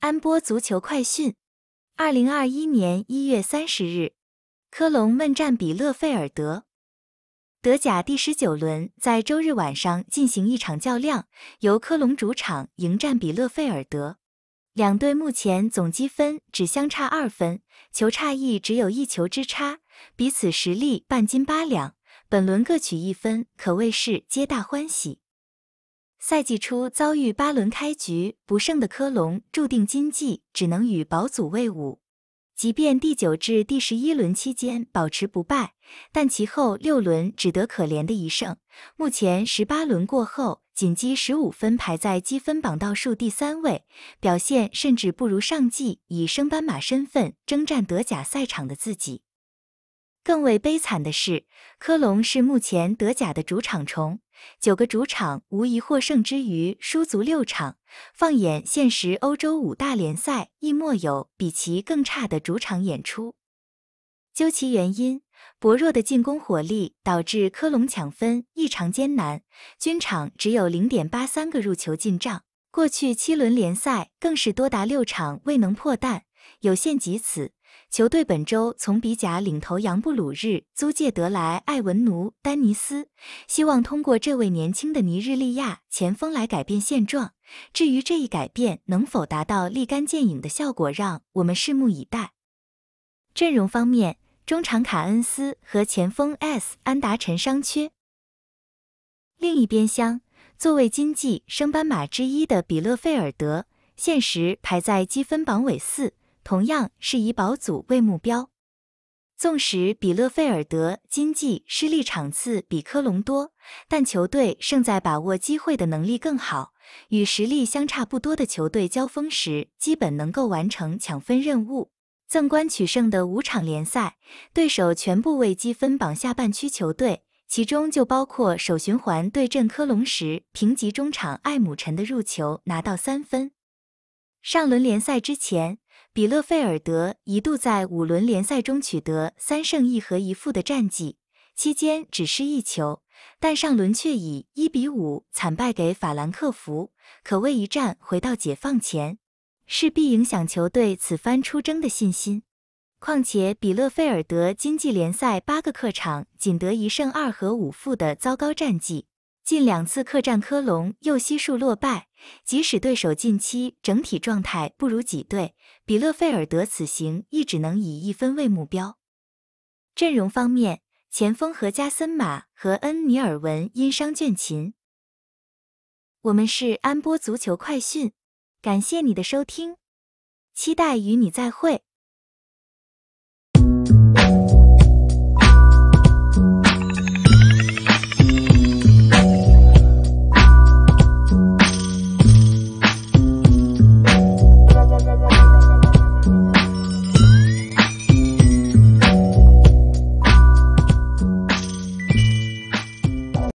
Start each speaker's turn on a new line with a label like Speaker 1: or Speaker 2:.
Speaker 1: 安波足球快讯：二零二一年一月三十日，科隆闷战比勒费尔德。德甲第十九轮在周日晚上进行一场较量，由科隆主场迎战比勒费尔德。两队目前总积分只相差二分，球差异只有一球之差，彼此实力半斤八两，本轮各取一分，可谓是皆大欢喜。赛季初遭遇八轮开局不胜的科隆，注定今季只能与保组为伍。即便第九至第十一轮期间保持不败，但其后六轮只得可怜的一胜。目前十八轮过后，仅积十五分，排在积分榜倒数第三位，表现甚至不如上季以升班马身份征战德甲赛场的自己。更为悲惨的是，科隆是目前德甲的主场虫。九个主场无疑获胜之余输足六场，放眼现实欧洲五大联赛亦莫有比其更差的主场演出。究其原因，薄弱的进攻火力导致科隆抢分异常艰难，均场只有零点八三个入球进账。过去七轮联赛更是多达六场未能破蛋，有限即此。球队本周从比甲领头羊布鲁日租借得来埃文奴丹尼斯，希望通过这位年轻的尼日利亚前锋来改变现状。至于这一改变能否达到立竿见影的效果，让我们拭目以待。阵容方面，中场卡恩斯和前锋 S 安达臣伤缺。另一边厢，作为经季升班马之一的比勒费尔德，现时排在积分榜尾四。同样是以保组为目标，纵使比勒费尔德今季失利场次比科隆多，但球队胜在把握机会的能力更好。与实力相差不多的球队交锋时，基本能够完成抢分任务。纵观取胜的五场联赛，对手全部为积分榜下半区球队，其中就包括首循环对阵科隆时，评级中场艾姆臣的入球拿到三分。上轮联赛之前。比勒费尔德一度在五轮联赛中取得三胜一和一负的战绩，期间只失一球，但上轮却以一比五惨败给法兰克福，可谓一战回到解放前，势必影响球队此番出征的信心。况且比勒费尔德今季联赛八个客场仅得一胜二和五负的糟糕战绩。近两次客战科隆又悉数落败，即使对手近期整体状态不如己队，比勒费尔德此行亦只能以一分为目标。阵容方面，前锋何加森马和恩尼尔文因伤倦勤。我们是安波足球快讯，感谢你的收听，期待与你再会。